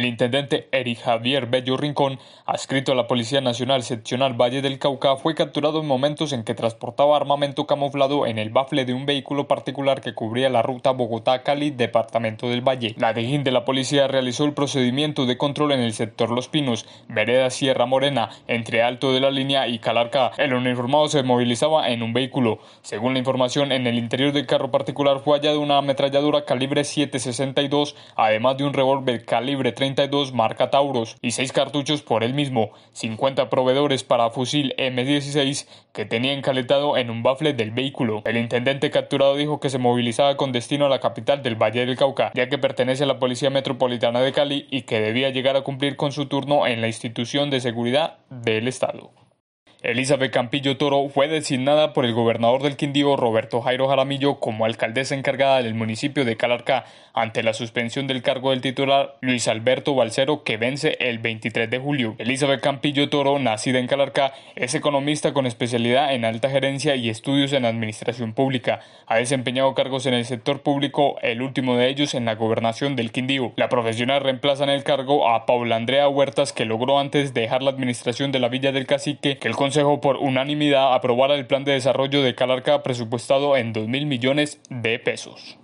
El intendente Eric Javier Bello Rincón, adscrito a la Policía Nacional Seccional Valle del Cauca, fue capturado en momentos en que transportaba armamento camuflado en el bafle de un vehículo particular que cubría la ruta Bogotá-Cali, departamento del Valle. La Dejín de la Policía realizó el procedimiento de control en el sector Los Pinos, vereda Sierra Morena, entre Alto de la Línea y Calarca. El uniformado se movilizaba en un vehículo. Según la información, en el interior del carro particular fue hallado una ametralladora calibre 762, además de un revólver calibre 30 32 marca Tauros y seis cartuchos por él mismo, 50 proveedores para fusil M16 que tenía encaletado en un bafle del vehículo. El intendente capturado dijo que se movilizaba con destino a la capital del Valle del Cauca, ya que pertenece a la Policía Metropolitana de Cali y que debía llegar a cumplir con su turno en la institución de seguridad del Estado. Elizabeth Campillo Toro fue designada por el gobernador del Quindío, Roberto Jairo Jaramillo, como alcaldesa encargada del municipio de Calarcá, ante la suspensión del cargo del titular Luis Alberto Balcero, que vence el 23 de julio. Elizabeth Campillo Toro, nacida en Calarca, es economista con especialidad en alta gerencia y estudios en administración pública. Ha desempeñado cargos en el sector público, el último de ellos en la gobernación del Quindío. La profesional reemplaza en el cargo a Paula Andrea Huertas, que logró antes dejar la administración de la Villa del Cacique, que el Consejo por unanimidad aprobará el plan de desarrollo de Calarca presupuestado en 2.000 millones de pesos.